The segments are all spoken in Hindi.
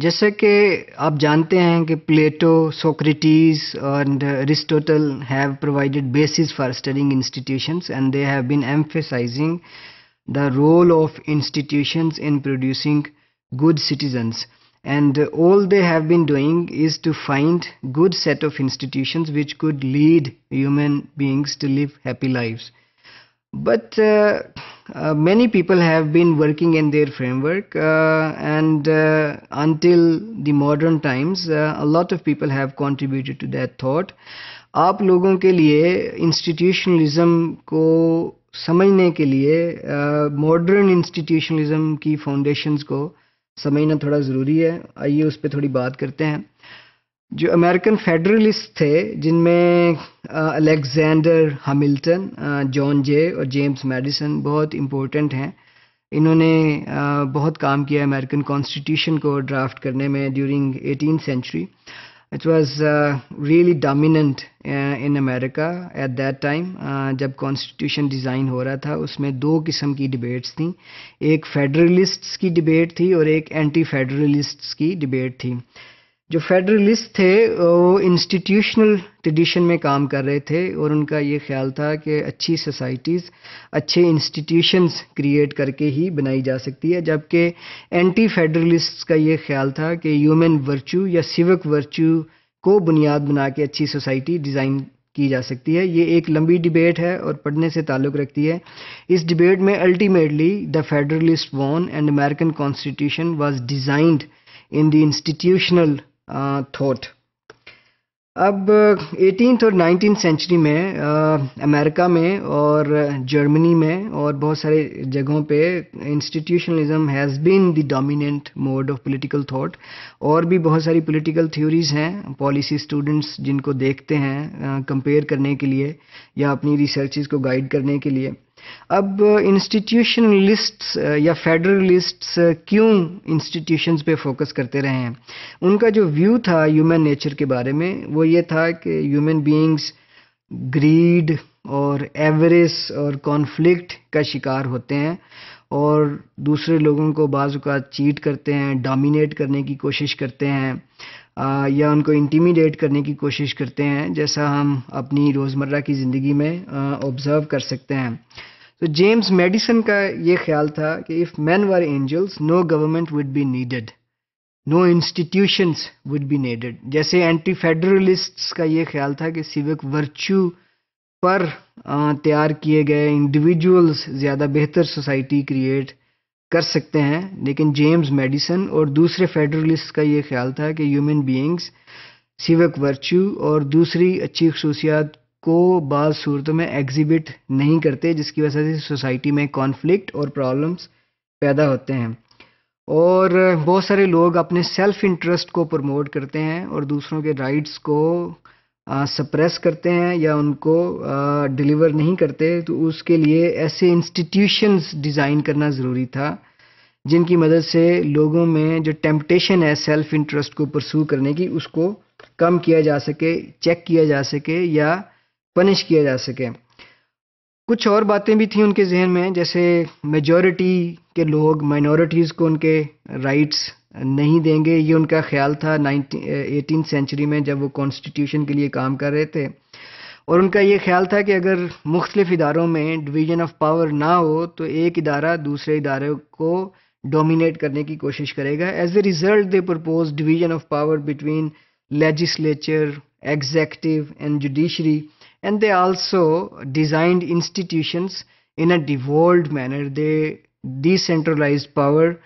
जैसे कि आप जानते हैं कि Plato Socrates and Aristotle have provided basis for studying institution and they have been emphasising the role of institution in producing good citizens and all they have been doing is to find good set of institution which could lead human beings to live happy life but many people have been working in their framework uh, and uh, until the modern times uh, a lot of people have contributed to that thought आप लोगों के लिए इंस्टीट्यूशनलिज्म को समझने के लिए मॉडर्न इंस्टीट्यूशनलिज्म की फाउंडेशंस को समझना थोड़ा ज़रूरी है आइए उस पर थोड़ी बात करते हैं जो अमेरिकन फेडरलिस्ट थे जिनमें अलेक्जेंडर हमिल्टन जॉन जे और जेम्स मेडिसन बहुत इम्पोर्टेंट हैं इन्होंने बहुत काम किया अमेरिकन कॉन्स्टिट्यूशन को ड्राफ्ट करने में during eighteen century it was really dominant in America at that time जब कॉन्स्टिट्यूशन डिज़ाइन हो रहा था उसमें दो किस्म की डिबेट्स थी एक फेडरलिस्ट्स की डिबेट थी और एक एंटी फेडरलिस्ट्स की डिबेट थी जो फेडरलिस्ट थे वो इंस्टीट्यूशनल ट्रेडिशन में काम कर रहे थे और उनका ये ख्याल था कि अच्छी सोसाइटीज़ अच्छे इंस्टीट्यूशंस क्रिएट करके ही बनाई जा सकती है जबकि एंटी फेडरलिस्ट का ये ख्याल था कि ह्यूमन वर्चू या सिविक वर्चू को बुनियाद बना के अच्छी सोसाइटी डिज़ाइन की जा सकती है ये एक लंबी डिबेट है और पढ़ने से ताल्लुक़ रखती है इस डिबेट में ultimately the federalist won and American constitution was designed in the institutional thought अब एटीन और नाइनटीन सेंचुरी में अमेरिका में और जर्मनी में और बहुत सारे जगहों पे institutionalism has been the dominant mode of political thought और भी बहुत सारी पॉलिटिकल थ्योरीज हैं पॉलिसी स्टूडेंट्स जिनको देखते हैं कंपेयर करने के लिए या अपनी रिसर्चेज को गाइड करने के लिए अब इंस्टीट्यूशन लिस्ट्स uh, या फेडरल लिस्ट्स uh, क्यों इंस्टीट्यूशंस पे फोकस करते रहे हैं उनका जो व्यू था ह्यूमन नेचर के बारे में वो ये था कि ह्यूमन बीइंग्स ग्रीड और एवरेस और कॉन्फ्लिक्ट का शिकार होते हैं और दूसरे लोगों को बाज़ चीट करते हैं डोमिनेट करने की कोशिश करते हैं आ, या उनको इंटीमिडेट करने की कोशिश करते हैं जैसा हम अपनी रोज़मर्रा की ज़िंदगी में ऑब्ज़र्व कर सकते हैं तो जेम्स मेडिसन का ये ख्याल था कि if man were angels no government would be needed no institutions would be needed जैसे एंटी फेडरलिस्ट्स का ये ख्याल था कि सिविक वर्च्यू पर तैयार किए गए इंडिविजुअल्स ज़्यादा बेहतर सोसाइटी क्रिएट कर सकते हैं लेकिन जेम्स मेडिसन और दूसरे फेडरलिस्ट का ये ख्याल था कि ह्यूमन बीइंग्स सिविक वर्च्यू और दूसरी अच्छी खसूसियात को बाज़ सूरत में एग्जिबिट नहीं करते जिसकी वजह से सोसाइटी में कॉन्फ्लिक्ट और प्रॉब्लम्स पैदा होते हैं और बहुत सारे लोग अपने सेल्फ इंटरेस्ट को प्रमोट करते हैं और दूसरों के राइट्स को सप्रेस करते हैं या उनको डिलीवर नहीं करते तो उसके लिए ऐसे इंस्टीट्यूशंस डिज़ाइन करना ज़रूरी था जिनकी मदद से लोगों में जो टेम्पटेशन है सेल्फ इंटरेस्ट को प्रसू करने की उसको कम किया जा सके चेक किया जा सके या पनिश किया जा सके कुछ और बातें भी थी उनके जहन में जैसे मेजॉरिटी के लोग माइनॉरिटीज़ को उनके राइट्स नहीं देंगे ये उनका ख्याल था नाइनटीन एटीन सेंचुरी में जब वो कॉन्स्टिट्यूशन के लिए काम कर रहे थे और उनका ये ख्याल था कि अगर मुख्तलिफ इदारों में डिवीज़न ऑफ पावर ना हो तो एक इदारा दूसरे इदारे को डोमिनेट करने की कोशिश करेगा as a result they propose division of power between legislature executive and judiciary and they also designed institutions in a devolved manner. They decentralized power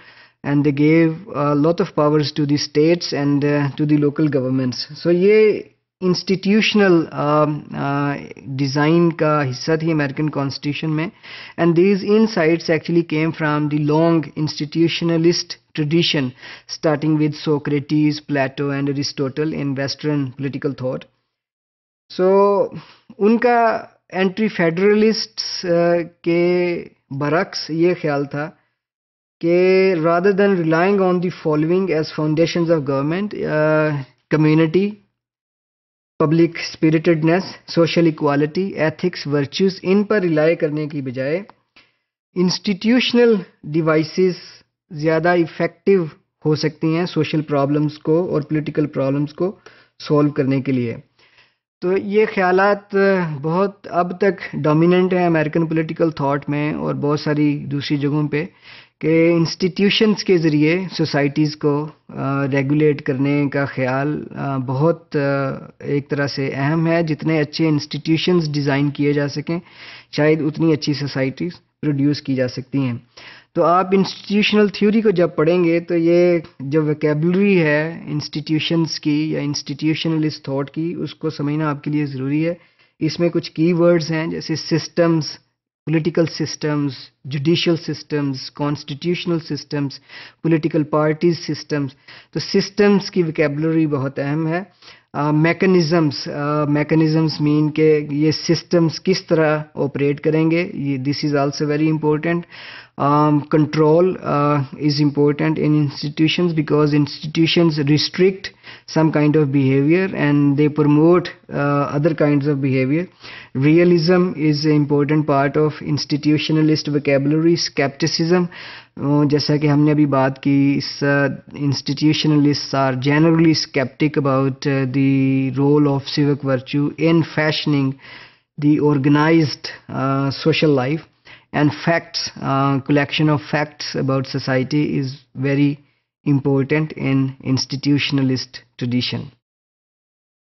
and they gave a lot of powers to the states and uh, to the local governments. So, this institutional um, uh, design ka hissa thi American constitution mein. and these insights actually came from the long institutionalist tradition starting with Socrates, Plato and Aristotle in Western political thought. So so, उनका एंट्री फेडरलिस्ट uh, के बरक्स ये ख्याल था कि rather than relying on the following as foundation of government community public spiritedness social equality ethics virtues in पर रिलाई करने की बजाय इंस्टीट्यूशनल डिवाइसेस ज़्यादा इफ़ेक्टिव हो सकती हैं सोशल प्रॉब्लम्स को और पॉलिटिकल प्रॉब्लम्स को सॉल्व करने के लिए तो ये ख्याल बहुत अब तक डोमिनेंट हैं अमेरिकन पॉलिटिकल थाट में और बहुत सारी दूसरी जगहों पे कि इंस्टीट्यूशंस के ज़रिए सोसाइटीज़ को रेगुलेट करने का ख्याल बहुत एक तरह से अहम है जितने अच्छे इंस्टीट्यूशंस डिज़ाइन किए जा सकें शायद उतनी अच्छी सोसाइटीज़ प्रोड्यूस की जा सकती हैं तो आप इंस्टीट्यूशनल थ्योरी को जब पढ़ेंगे तो ये जो वैकेबलरी है इंस्टीट्यूशंस की या इंस्टीट्यूशनलिस्ट थॉट की उसको समझना आपके लिए ज़रूरी है इसमें कुछ कीवर्ड्स हैं जैसे systems political systems judicial systems constitutional systems political parties systems तो सिस्टम्स की वैकेबलरी बहुत अहम है मैकेनिज़म्स मैकेनिज़म्स मीन के ये सिस्टम्स किस तरह ऑपरेट करेंगे ये this is also very important um, control uh, is important in institutions because institutions restrict some kind of behavior and they promote uh, other kinds of behavior realism is an important part of institutionalist vocabulary skepticism just uh, कि हमने अभी बात की इस institutionalist are generally sceptic about the role of civic virtue in the organized uh, social life and facts uh, collection of facts about society is very important in institutionalist tradition